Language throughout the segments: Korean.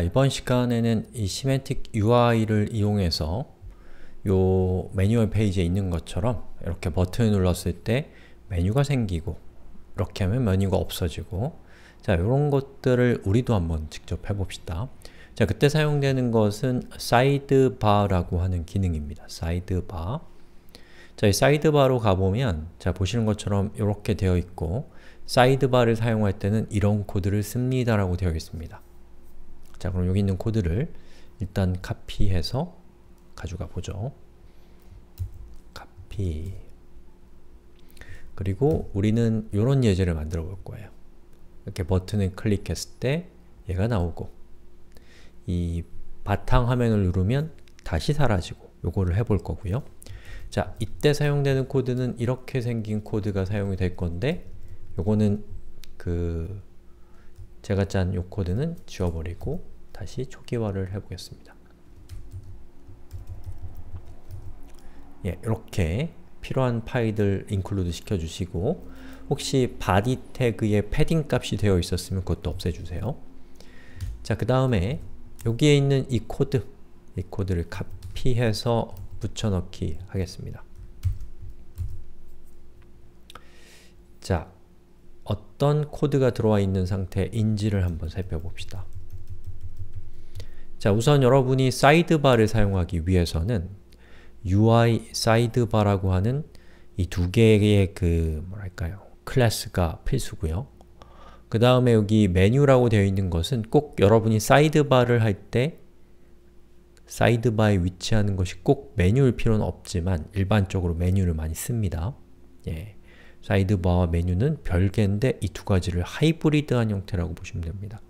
이번 시간에는 이 시멘틱 UI를 이용해서 요 매뉴얼 페이지에 있는 것처럼 이렇게 버튼을 눌렀을 때 메뉴가 생기고 이렇게 하면 메뉴가 없어지고 자, 이런 것들을 우리도 한번 직접 해봅시다. 자, 그때 사용되는 것은 사이드바라고 하는 기능입니다. 사이드바 자, 이 사이드바로 가보면 자, 보시는 것처럼 이렇게 되어 있고 사이드바를 사용할 때는 이런 코드를 씁니다라고 되어 있습니다. 자 그럼 여기 있는 코드를 일단 카피해서 가져가 보죠. 카피 그리고 우리는 이런 예제를 만들어 볼 거예요. 이렇게 버튼을 클릭했을 때 얘가 나오고 이 바탕 화면을 누르면 다시 사라지고 요거를 해볼 거고요. 자, 이때 사용되는 코드는 이렇게 생긴 코드가 사용이 될 건데 요거는 그 제가 짠 요 코드는 지워버리고 다시 초기화를 해보겠습니다. 예, 이렇게 필요한 파일들 인클루드 시켜주시고 혹시 body 태그에 패딩 값이 되어 있었으면 그것도 없애주세요. 자, 그 다음에 여기에 있는 이 코드, 이 코드를 카피해서 붙여넣기 하겠습니다. 자, 어떤 코드가 들어와 있는 상태인지를 한번 살펴봅시다. 자, 우선 여러분이 사이드바를 사용하기 위해서는 UI 사이드바라고 하는 이 두 개의 그 뭐랄까요 클래스가 필수고요. 그 다음에 여기 메뉴라고 되어 있는 것은 꼭 여러분이 사이드바를 할 때 사이드바에 위치하는 것이 꼭 메뉴일 필요는 없지만 일반적으로 메뉴를 많이 씁니다. 예. 사이드바와 메뉴는 별개인데 이 두 가지를 하이브리드한 형태라고 보시면 됩니다.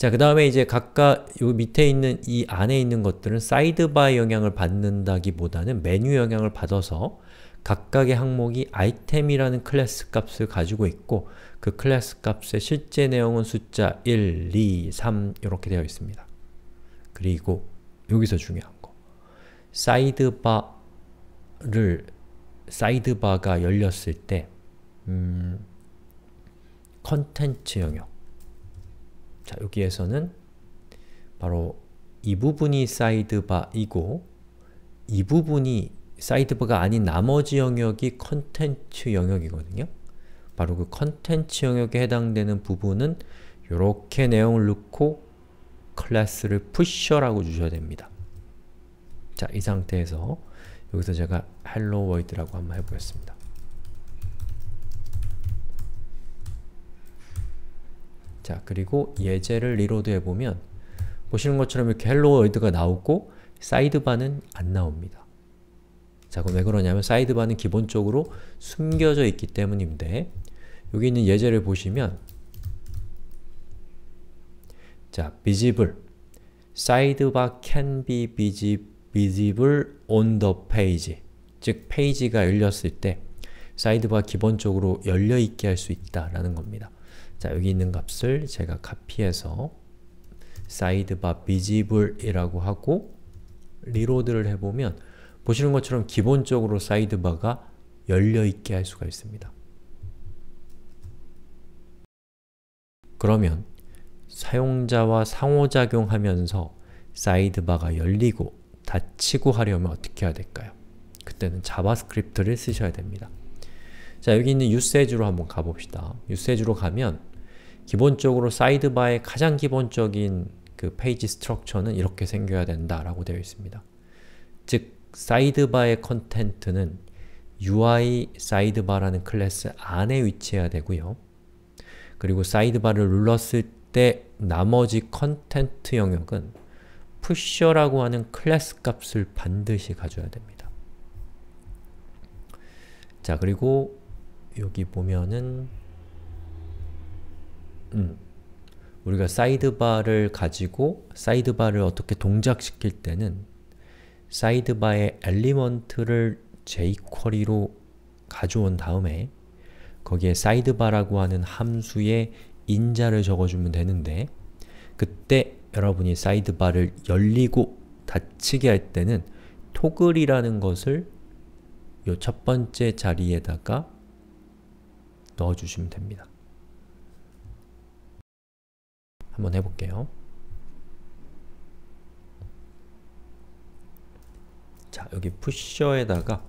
자, 그 다음에 이제 각각 요 밑에 있는 이 안에 있는 것들은 사이드바 의 영향을 받는다기보다는 메뉴 영향을 받아서 각각의 항목이 아이템이라는 클래스 값을 가지고 있고 그 클래스 값의 실제 내용은 숫자 1, 2, 3 이렇게 되어 있습니다. 그리고 여기서 중요한 거 사이드바를 사이드바가 열렸을 때 음, 컨텐츠 영역 자, 여기에서는 바로 이 부분이 사이드바이고 이 부분이 사이드바가 아닌 나머지 영역이 컨텐츠 영역이거든요. 바로 그 컨텐츠 영역에 해당되는 부분은 이렇게 내용을 넣고 클래스를 p u s h e r 라고 주셔야 됩니다. 자, 이 상태에서 여기서 제가 hello world라고 한번 해보겠습니다. 자 그리고 예제를 리로드 해보면 보시는 것처럼 이렇게 헬로 월드가 나오고 사이드바는 안 나옵니다. 자 그럼 왜 그러냐면 사이드바는 기본적으로 숨겨져 있기 때문인데 여기 있는 예제를 보시면 자, visible 사이드바 can be visible on the page 즉 페이지가 열렸을 때 사이드바 기본적으로 열려있게 할 수 있다라는 겁니다. 자 여기 있는 값을 제가 카피해서 사이드바 비지블이라고 하고 리로드를 해보면 보시는 것처럼 기본적으로 사이드바가 열려있게 할 수가 있습니다. 그러면 사용자와 상호작용하면서 사이드바가 열리고 닫히고 하려면 어떻게 해야 될까요? 그때는 자바스크립트를 쓰셔야 됩니다. 자 여기 있는 유세지로 한번 가봅시다. 유세지로 가면 기본적으로 사이드바의 가장 기본적인 그 페이지 스트럭처는 이렇게 생겨야 된다라고 되어 있습니다. 즉, 사이드바의 컨텐트는 UI 사이드바라는 클래스 안에 위치해야 되고요. 그리고 사이드바를 눌렀을 때 나머지 컨텐트 영역은 푸셔라고 하는 클래스 값을 반드시 가져야 됩니다. 자, 그리고 여기 보면은 음, 우리가 사이드바를 가지고 사이드바를 어떻게 동작시킬 때는 사이드바의 엘리먼트를 jQuery로 가져온 다음에 거기에 사이드바라고 하는 함수에 인자를 적어주면 되는데 그때 여러분이 사이드바를 열리고 닫히게 할 때는 토글이라는 것을 요 첫 번째 자리에다가 넣어주시면 됩니다. 한번 해볼게요. 자 여기 푸셔에다가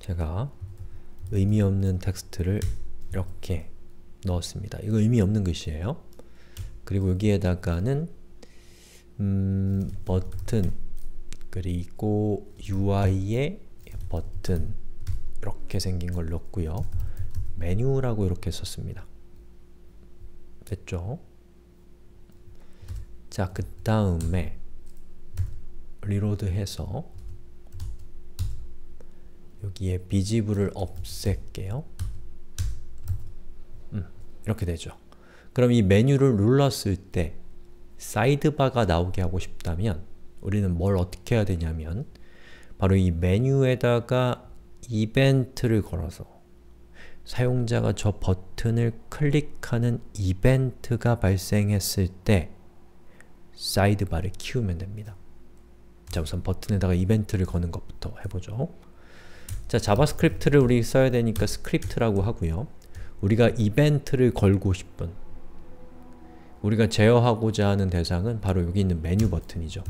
제가 의미 없는 텍스트를 이렇게 넣었습니다. 이거 의미 없는 글씨예요. 그리고 여기에다가는 음, 버튼 그리고 UI의 버튼 이렇게 생긴 걸넣고요 메뉴라고 이렇게 썼습니다. 됐죠? 자, 그 다음에 리로드해서 여기에 비지브를 없앨게요. 음, 이렇게 되죠. 그럼 이 메뉴를 눌렀을 때 사이드바가 나오게 하고 싶다면 우리는 뭘 어떻게 해야 되냐면 바로 이 메뉴에다가 이벤트를 걸어서 사용자가 저 버튼을 클릭하는 이벤트가 발생했을 때 사이드바를 키우면 됩니다. 자 우선 버튼에다가 이벤트를 거는 것부터 해보죠. 자 자바스크립트를 우리 써야 되니까 스크립트라고 하고요. 우리가 이벤트를 걸고 싶은 우리가 제어하고자 하는 대상은 바로 여기 있는 메뉴 버튼이죠.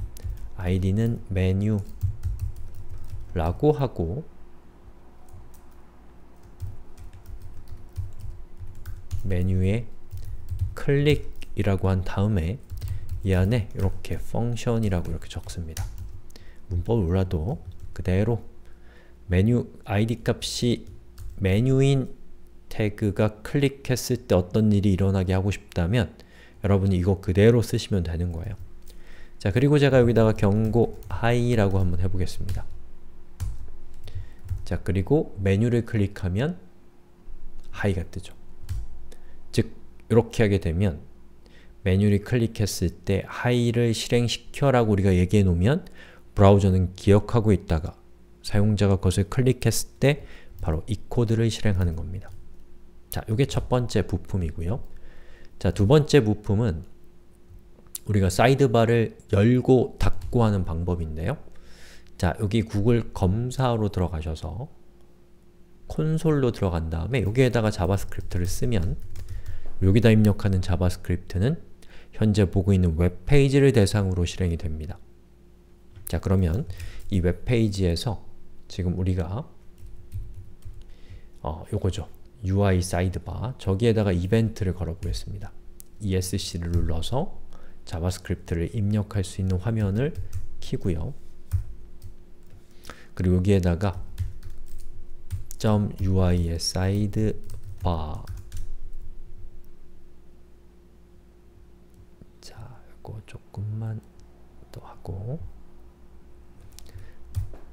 id는 메뉴 라고 하고 메뉴에 클릭이라고 한 다음에 이 안에 이렇게 function이라고 이렇게 적습니다. 문법을 몰라도 그대로 메뉴 id 값이 메뉴인 태그가 클릭했을 때 어떤 일이 일어나게 하고 싶다면 여러분이 이거 그대로 쓰시면 되는 거예요. 자 그리고 제가 여기다가 경고 high라고 한번 해보겠습니다. 자 그리고 메뉴를 클릭하면 high가 뜨죠. 즉 이렇게 하게 되면 메뉴를 클릭했을 때 하이를 실행시켜 라고 우리가 얘기해 놓으면 브라우저는 기억하고 있다가 사용자가 그것을 클릭했을 때 바로 이 코드를 실행하는 겁니다. 자, 요게 첫 번째 부품이고요. 자, 두 번째 부품은 우리가 사이드바를 열고 닫고 하는 방법인데요. 자, 여기 구글 검사로 들어가셔서 콘솔로 들어간 다음에 여기에다가 자바스크립트를 쓰면 여기다 입력하는 자바스크립트는 현재 보고 있는 웹페이지를 대상으로 실행이 됩니다. 자 그러면 이 웹페이지에서 지금 우리가 어, 요거죠. UI 사이드바 저기에다가 이벤트를 걸어보겠습니다. ESC를 눌러서 자바스크립트를 입력할 수 있는 화면을 키고요. 그리고 여기에다가 .ui의 사이드바 하고 조금만 더 하고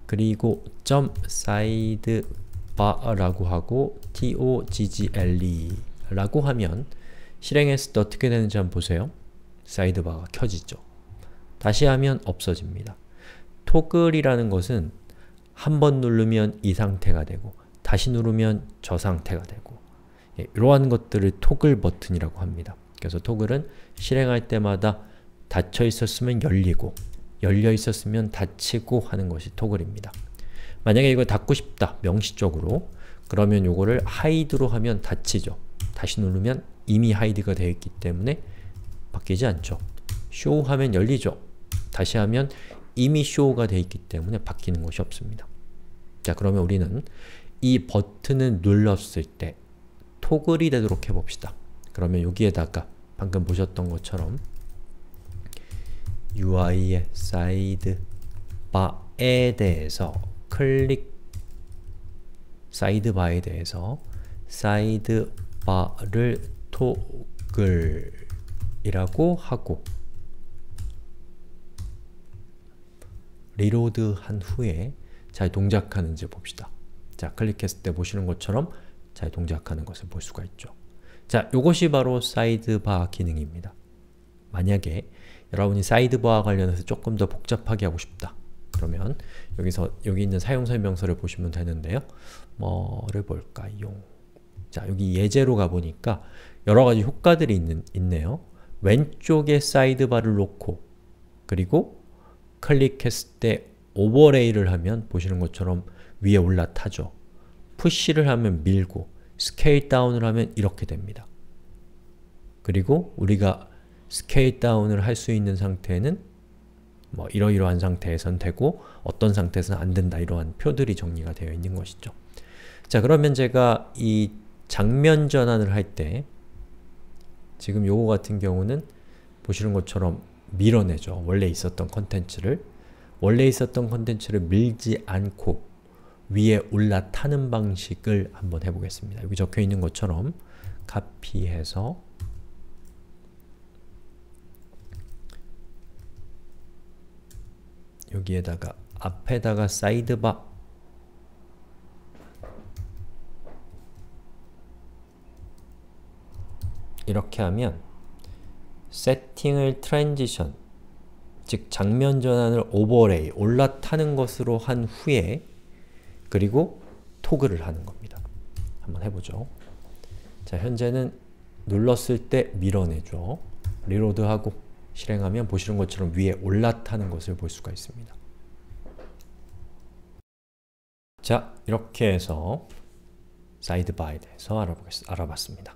그리고 점 사이드 바라고 하고 toggle 라고 하면 실행했을 때 어떻게 되는지 한번 보세요. 사이드바가 켜지죠. 다시 하면 없어집니다. 토글이라는 것은 한번 누르면 이 상태가 되고 다시 누르면 저 상태가 되고 예, 이러한 것들을 토글 버튼이라고 합니다. 그래서 토글은 실행할 때마다 닫혀 있었으면 열리고 열려 있었으면 닫히고 하는 것이 토글입니다. 만약에 이걸 닫고 싶다, 명시적으로 그러면 요거를 hide로 하면 닫히죠. 다시 누르면 이미 hide가 되어 있기 때문에 바뀌지 않죠. show 하면 열리죠. 다시 하면 이미 show가 되어 있기 때문에 바뀌는 것이 없습니다. 자 그러면 우리는 이 버튼을 눌렀을 때 토글이 되도록 해봅시다. 그러면 여기에다가 방금 보셨던 것처럼 UI의 사이드 바에 대해서 클릭 사이드 바에 대해서 사이드 바를 토글이라고 하고 리로드 한 후에 잘 동작하는지 봅시다. 자, 클릭했을 때 보시는 것처럼 잘 동작하는 것을 볼 수가 있죠. 자, 요것이 바로 사이드바 기능입니다. 만약에 여러분이 사이드바와 관련해서 조금 더 복잡하게 하고 싶다. 그러면 여기서 여기 있는 사용설명서를 보시면 되는데요. 뭐를 볼까요? 자, 여기 예제로 가보니까 여러가지 효과들이 있는, 있네요. 왼쪽에 사이드바를 놓고 그리고 클릭했을 때 오버레이를 하면 보시는 것처럼 위에 올라타죠. 푸시를 하면 밀고 스케일 다운을 하면 이렇게 됩니다. 그리고 우리가 스케일 다운을 할 수 있는 상태는 뭐 이러이러한 상태에선 되고 어떤 상태에서는 안 된다 이러한 표들이 정리가 되어 있는 것이죠. 자 그러면 제가 이 장면 전환을 할 때 지금 요거 같은 경우는 보시는 것처럼 밀어내죠. 원래 있었던 컨텐츠를 원래 있었던 컨텐츠를 밀지 않고 위에 올라타는 방식을 한번 해보겠습니다. 여기 적혀있는 것처럼 카피해서 여기에다가 앞에다가 사이드바 이렇게 하면 세팅을 트랜지션 즉 장면 전환을 오버레이 올라타는 것으로 한 후에 그리고 토글을 하는 겁니다. 한번 해보죠. 자 현재는 눌렀을 때 밀어내죠. 리로드하고 실행하면 보시는 것처럼 위에 올라타는 것을 볼 수가 있습니다. 자, 이렇게 해서 사이드 바이드에서 알아봤습니다.